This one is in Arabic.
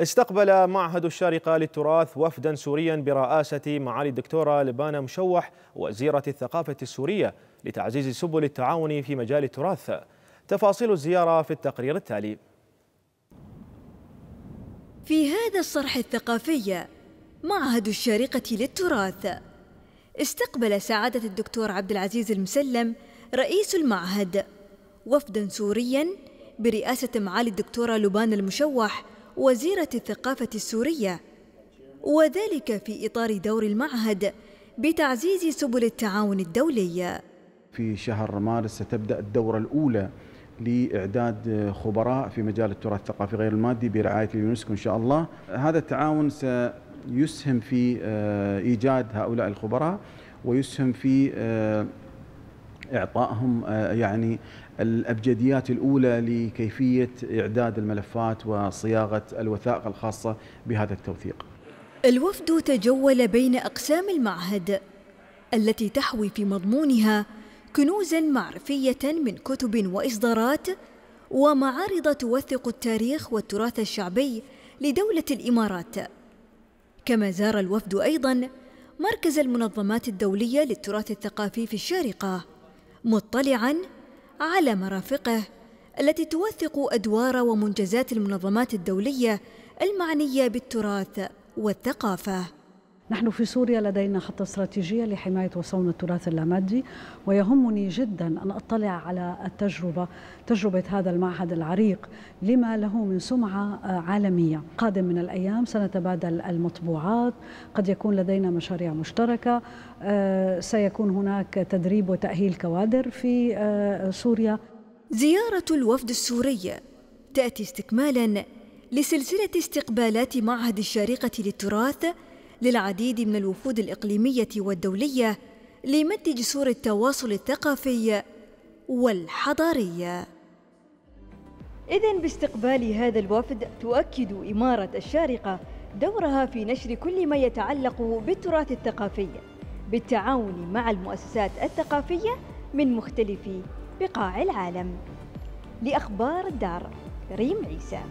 استقبل معهد الشارقة للتراث وفدا سوريا برئاسة معالي الدكتورة لبانا مشوح وزيرة الثقافة السورية لتعزيز سبل التعاون في مجال التراث تفاصيل الزيارة في التقرير التالي في هذا الصرح الثقافي معهد الشارقة للتراث استقبل سعادة الدكتور عبد العزيز المسلم رئيس المعهد وفدا سوريا برئاسة معالي الدكتورة لبان المشوح وزيرة الثقافة السورية وذلك في إطار دور المعهد بتعزيز سبل التعاون الدولي في شهر مارس ستبدأ الدورة الأولى لإعداد خبراء في مجال التراث الثقافي غير المادي برعاية اليونسكو إن شاء الله هذا التعاون سيسهم في آه، إيجاد هؤلاء الخبراء ويسهم في آه، اعطائهم آه، يعني الابجديات الاولى لكيفيه اعداد الملفات وصياغه الوثائق الخاصه بهذا التوثيق. الوفد تجول بين اقسام المعهد التي تحوي في مضمونها كنوزا معرفيه من كتب واصدارات ومعارض توثق التاريخ والتراث الشعبي لدوله الامارات. كما زار الوفد ايضا مركز المنظمات الدوليه للتراث الثقافي في الشارقه مطلعا على مرافقه التي توثق ادوار ومنجزات المنظمات الدوليه المعنيه بالتراث والثقافه نحن في سوريا لدينا خطة استراتيجية لحماية وصون التراث اللامادي ويهمني جدا أن أطلع على التجربة تجربة هذا المعهد العريق لما له من سمعة آه، عالمية قادم من الأيام سنتبادل المطبوعات قد يكون لدينا مشاريع مشتركة آه، سيكون هناك تدريب وتأهيل كوادر في آه، سوريا زيارة الوفد السوري تأتي استكمالا لسلسلة استقبالات معهد الشارقة للتراث للعديد من الوفود الإقليمية والدولية لمد جسور التواصل الثقافي والحضاري إذا باستقبال هذا الوفد تؤكد إمارة الشارقة دورها في نشر كل ما يتعلق بالتراث الثقافي بالتعاون مع المؤسسات الثقافية من مختلف بقاع العالم لأخبار الدار ريم عيسى